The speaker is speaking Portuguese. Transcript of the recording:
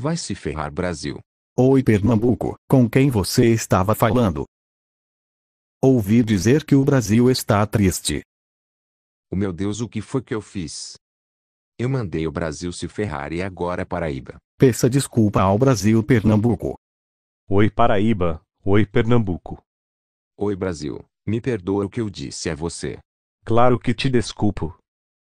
Vai se ferrar Brasil. Oi Pernambuco, com quem você estava falando? Ouvi dizer que o Brasil está triste. O oh, meu Deus, o que foi que eu fiz? Eu mandei o Brasil se ferrar e agora Paraíba. Peça desculpa ao Brasil Pernambuco. Oi Paraíba, oi Pernambuco. Oi Brasil, me perdoa o que eu disse a você. Claro que te desculpo.